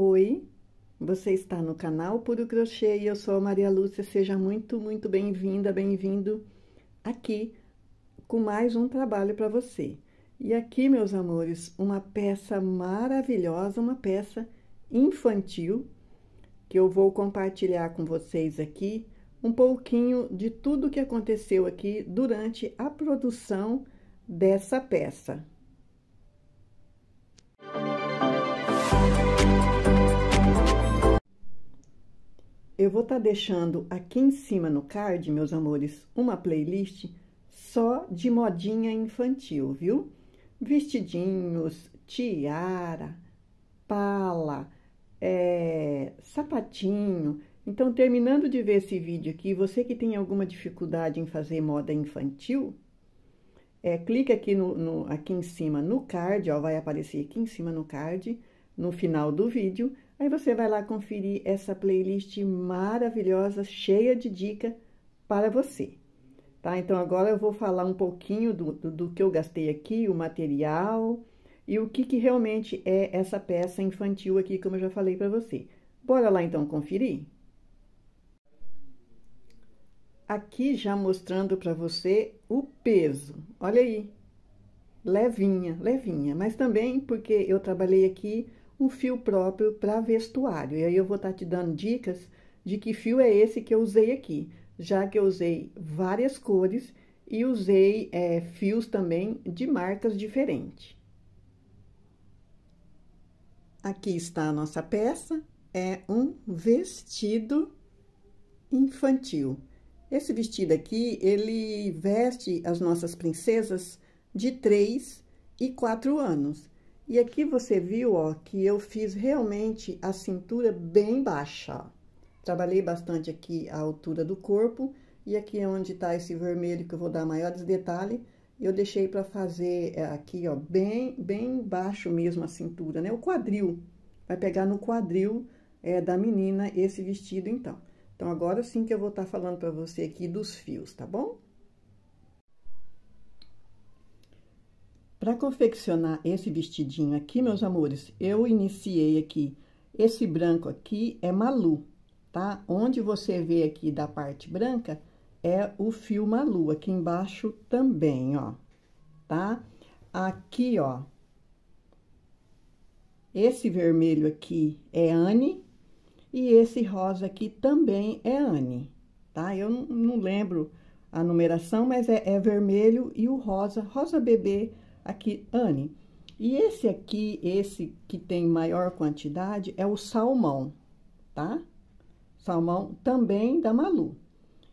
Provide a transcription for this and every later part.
Oi, você está no canal Puro Crochê e eu sou a Maria Lúcia. Seja muito, muito bem-vinda, bem-vindo aqui com mais um trabalho para você. E aqui, meus amores, uma peça maravilhosa, uma peça infantil que eu vou compartilhar com vocês aqui um pouquinho de tudo que aconteceu aqui durante a produção dessa peça. Eu vou estar tá deixando aqui em cima no card, meus amores, uma playlist só de modinha infantil, viu? Vestidinhos, tiara, pala, é, sapatinho. Então, terminando de ver esse vídeo aqui, você que tem alguma dificuldade em fazer moda infantil, é, clica aqui, no, no, aqui em cima no card, ó, vai aparecer aqui em cima no card, no final do vídeo, Aí você vai lá conferir essa playlist maravilhosa, cheia de dica para você. Tá? Então, agora eu vou falar um pouquinho do, do, do que eu gastei aqui, o material e o que, que realmente é essa peça infantil aqui, como eu já falei para você. Bora lá, então, conferir? Aqui já mostrando para você o peso. Olha aí, levinha, levinha. Mas também porque eu trabalhei aqui um fio próprio para vestuário. E aí eu vou estar tá te dando dicas de que fio é esse que eu usei aqui, já que eu usei várias cores e usei é, fios também de marcas diferentes. Aqui está a nossa peça, é um vestido infantil. Esse vestido aqui, ele veste as nossas princesas de 3 e 4 anos. E aqui você viu, ó, que eu fiz realmente a cintura bem baixa. Trabalhei bastante aqui a altura do corpo e aqui é onde tá esse vermelho que eu vou dar maiores detalhes, eu deixei para fazer é, aqui, ó, bem, bem baixo mesmo a cintura, né? O quadril, vai pegar no quadril é, da menina esse vestido, então. Então, agora sim que eu vou estar tá falando para você aqui dos fios, tá bom? Para confeccionar esse vestidinho aqui, meus amores, eu iniciei aqui, esse branco aqui é malu, tá? Onde você vê aqui da parte branca é o fio malu, aqui embaixo também, ó, tá? Aqui, ó, esse vermelho aqui é Anne e esse rosa aqui também é Anne, tá? Eu não, lembro a numeração, mas é, é vermelho e o rosa, rosa bebê, aqui, Anne, e esse aqui, esse que tem maior quantidade, é o salmão, tá? Salmão também da Malu.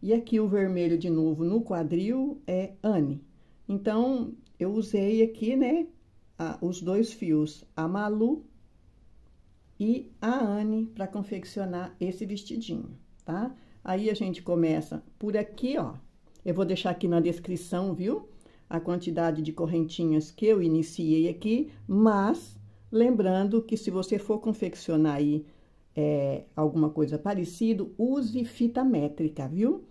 E aqui o vermelho de novo no quadril é Anne. Então, eu usei aqui, né, a, os dois fios, a Malu e a Anne, para confeccionar esse vestidinho, tá? Aí, a gente começa por aqui, ó. Eu vou deixar aqui na descrição, viu? a quantidade de correntinhas que eu iniciei aqui, mas lembrando que se você for confeccionar aí é, alguma coisa parecida, use fita métrica, viu?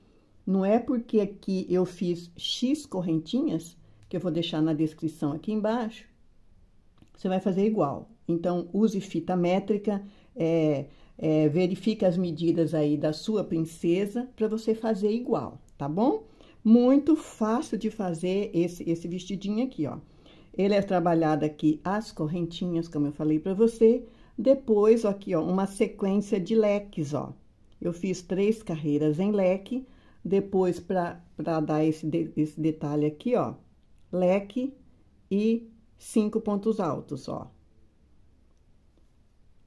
Não é porque aqui eu fiz X correntinhas, que eu vou deixar na descrição aqui embaixo, você vai fazer igual. Então, use fita métrica, é, é verifique as medidas aí da sua princesa para você fazer igual, tá bom? Muito fácil de fazer esse, esse vestidinho aqui, ó. Ele é trabalhado aqui as correntinhas, como eu falei pra você. Depois, ó, aqui, ó, uma sequência de leques, ó. Eu fiz três carreiras em leque. Depois, pra, pra dar esse, de, esse detalhe aqui, ó, leque e cinco pontos altos, ó.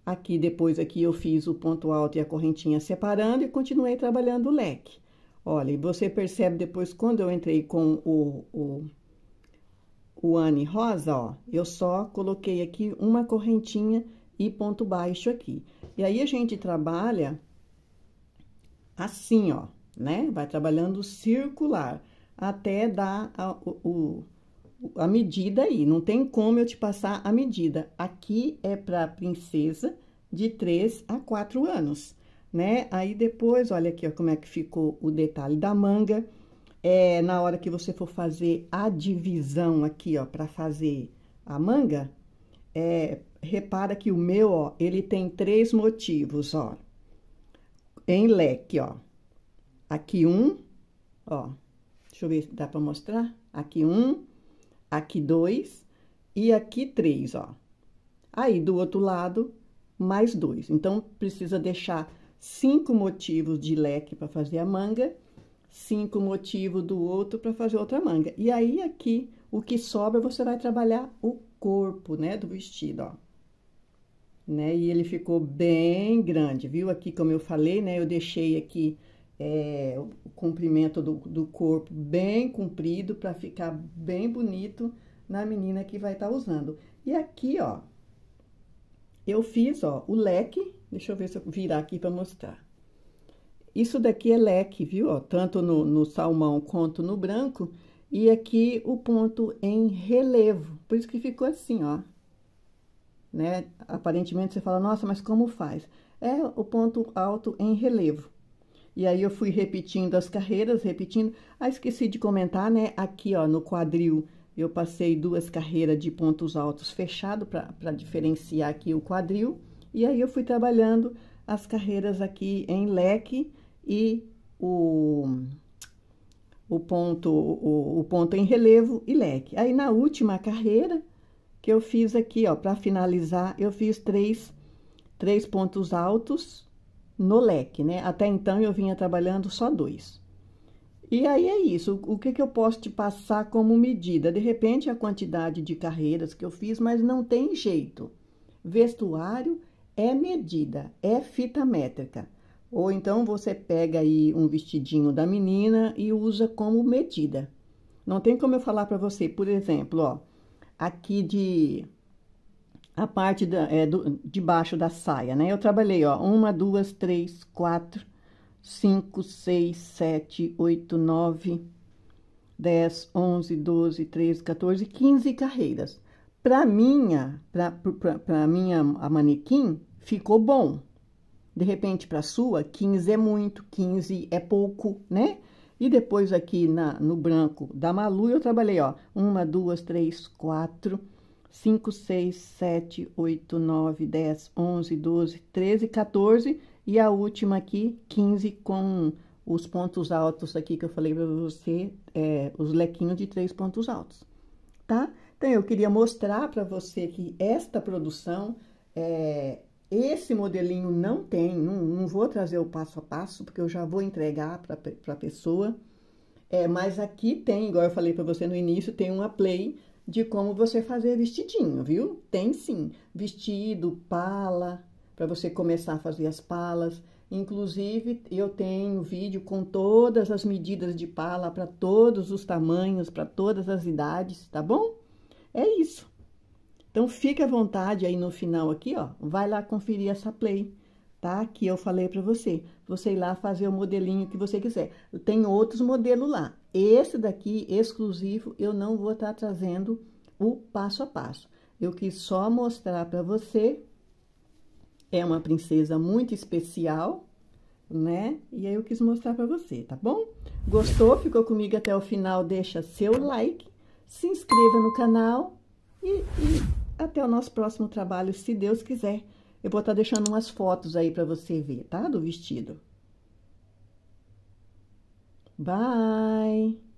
Aqui, depois aqui, eu fiz o ponto alto e a correntinha separando e continuei trabalhando o leque. Olha, e você percebe depois, quando eu entrei com o, o, o Anne Rosa, ó, eu só coloquei aqui uma correntinha e ponto baixo aqui. E aí, a gente trabalha assim, ó, né? Vai trabalhando circular até dar a, o, a medida aí. Não tem como eu te passar a medida. Aqui é para princesa de 3 a 4 anos né? Aí depois, olha aqui, ó, como é que ficou o detalhe da manga. É, na hora que você for fazer a divisão aqui, ó, para fazer a manga, é, repara que o meu, ó, ele tem três motivos, ó. Em leque, ó. Aqui um, ó. Deixa eu ver se dá para mostrar. Aqui um, aqui dois e aqui três, ó. Aí, do outro lado, mais dois. Então, precisa deixar cinco motivos de leque para fazer a manga, cinco motivos do outro para fazer outra manga. E aí, aqui, o que sobra, você vai trabalhar o corpo, né, do vestido, ó. Né? E ele ficou bem grande, viu? Aqui, como eu falei, né, eu deixei aqui é, o comprimento do, do corpo bem comprido para ficar bem bonito na menina que vai estar tá usando. E aqui, ó, eu fiz, ó, o leque Deixa eu ver se eu virar aqui para mostrar. Isso daqui é leque, viu? Ó, tanto no, no, salmão quanto no branco. E aqui o ponto em relevo. Por isso que ficou assim, ó. Né? Aparentemente você fala, nossa, mas como faz? É o ponto alto em relevo. E aí eu fui repetindo as carreiras, repetindo. Ah, esqueci de comentar, né? Aqui, ó, no quadril, eu passei duas carreiras de pontos altos fechado para diferenciar aqui o quadril. E aí eu fui trabalhando as carreiras aqui em leque e o, o, ponto, o, o ponto em relevo e leque. Aí na última carreira que eu fiz aqui, ó, para finalizar, eu fiz três, três pontos altos no leque, né? Até então eu vinha trabalhando só dois. E aí é isso, o que, que eu posso te passar como medida? De repente, a quantidade de carreiras que eu fiz, mas não tem jeito. Vestuário é medida, é fita métrica. Ou então você pega aí um vestidinho da menina e usa como medida. Não tem como eu falar para você, por exemplo, ó, aqui de a parte da, é, do, de baixo da saia, né? Eu trabalhei, ó, uma, duas, três, quatro, cinco, seis, sete, oito, nove, dez, onze, doze, treze, quatorze, quinze carreiras. Para minha, para minha a manequim, ficou bom. De repente, para sua, 15 é muito, 15 é pouco, né? E depois aqui na, no branco da Malu, eu trabalhei, ó, uma, duas, três, quatro, cinco, seis, sete, oito, nove, dez, onze, doze, treze, 14 e a última aqui, 15 com os pontos altos aqui que eu falei para você, é, os lequinhos de três pontos altos, tá? tá? Então, eu queria mostrar para você que esta produção, é, esse modelinho não tem, não, não, vou trazer o passo a passo, porque eu já vou entregar para a pessoa. É, mas aqui tem, igual eu falei para você no início, tem uma play de como você fazer vestidinho, viu? Tem sim, vestido, pala, para você começar a fazer as palas. Inclusive, eu tenho vídeo com todas as medidas de pala para todos os tamanhos, para todas as idades, tá bom? É isso. Então, fique à vontade aí no final aqui, ó. Vai lá conferir essa play, tá? Que eu falei para você. Você ir lá fazer o modelinho que você quiser. Tem outros modelos lá. Esse daqui, exclusivo, eu não vou estar tá trazendo o passo a passo. Eu quis só mostrar para você. É uma princesa muito especial, né? E aí eu quis mostrar para você, tá bom? Gostou? Ficou comigo até o final? Deixa seu like se inscreva no canal e, e até o nosso próximo trabalho, se Deus quiser. Eu vou estar tá deixando umas fotos aí para você ver, tá? Do vestido. Bye!